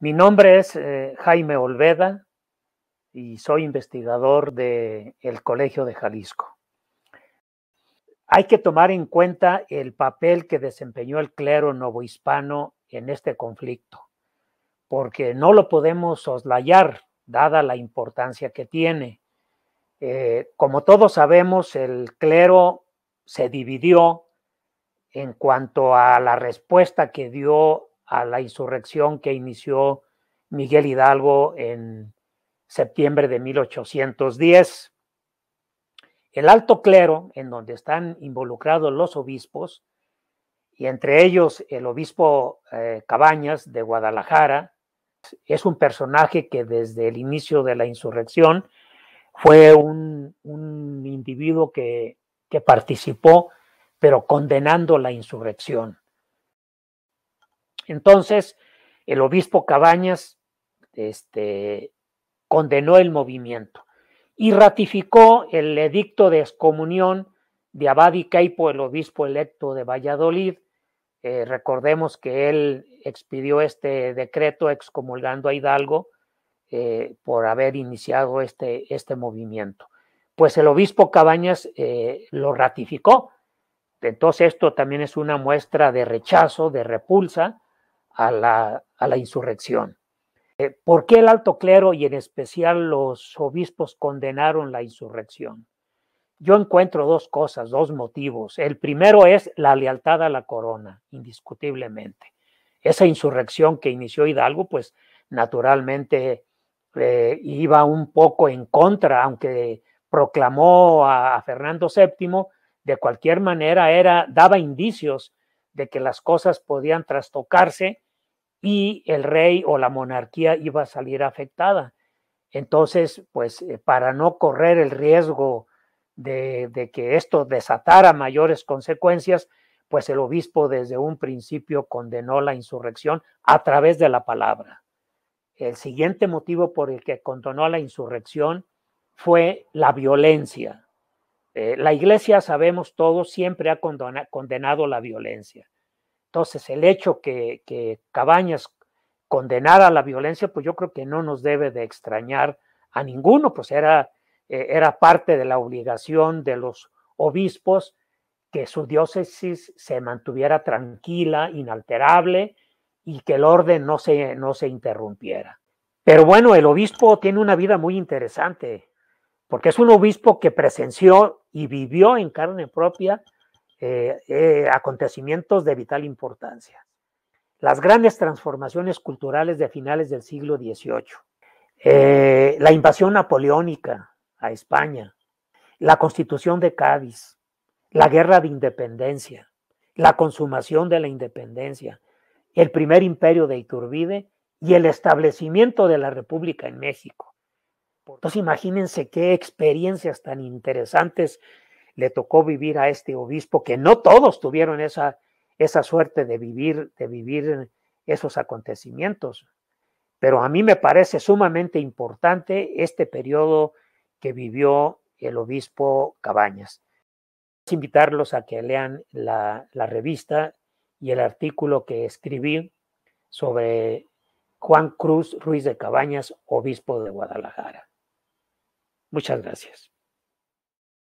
Mi nombre es eh, Jaime Olveda y soy investigador del Colegio de Jalisco. Hay que tomar en cuenta el papel que desempeñó el clero novohispano en este conflicto, porque no lo podemos soslayar, dada la importancia que tiene. Eh, como todos sabemos, el clero se dividió en cuanto a la respuesta que dio a la insurrección que inició Miguel Hidalgo en septiembre de 1810. El alto clero, en donde están involucrados los obispos, y entre ellos el obispo eh, Cabañas de Guadalajara, es un personaje que desde el inicio de la insurrección fue un, individuo que, que participó, pero condenando la insurrección. Entonces, el obispo Cabañas este, condenó el movimiento y ratificó el edicto de excomunión de y Caipo, el obispo electo de Valladolid. Eh, recordemos que él expidió este decreto excomulgando a Hidalgo eh, por haber iniciado este, este, movimiento. Pues el obispo Cabañas eh, lo ratificó. Entonces esto también es una muestra de rechazo, de repulsa a la, insurrección. Eh, ¿Por qué el alto clero y en especial los obispos condenaron la insurrección? Yo encuentro dos cosas, dos motivos. El primero es la lealtad a la corona, indiscutiblemente. Esa insurrección que inició Hidalgo, pues naturalmente eh, iba un poco en contra, aunque proclamó a, a Fernando VII, de cualquier manera era, daba indicios de que las cosas podían trastocarse y el rey o la monarquía iba a salir afectada. Entonces, pues eh, para no correr el riesgo de, que esto desatara mayores consecuencias, pues el obispo desde un principio condenó la insurrección a través de la palabra. El siguiente motivo por el que condenó la insurrección fue la violencia. Eh, la iglesia, sabemos todos, siempre ha condenado la violencia. Entonces, el hecho que, Cabañas condenara la violencia, pues yo creo que no nos debe de extrañar a ninguno, pues era, eh, era parte de la obligación de los obispos que su diócesis se mantuviera tranquila, inalterable y que el orden no se, no se interrumpiera. Pero bueno, el obispo tiene una vida muy interesante, porque es un obispo que presenció y vivió en carne propia eh, eh, acontecimientos de vital importancia. Las grandes transformaciones culturales de finales del siglo XVIII, eh, la invasión napoleónica a España, la constitución de Cádiz, la guerra de independencia, la consumación de la independencia, el primer imperio de Iturbide y el establecimiento de la República en México. Entonces imagínense qué experiencias tan interesantes le tocó vivir a este obispo, que no todos tuvieron esa, esa suerte de vivir, de vivir esos acontecimientos. Pero a mí me parece sumamente importante este periodo que vivió el obispo Cabañas. Invitarlos a que lean la, la revista y el artículo que escribí sobre Juan Cruz Ruiz de Cabañas, obispo de Guadalajara. Muchas gracias.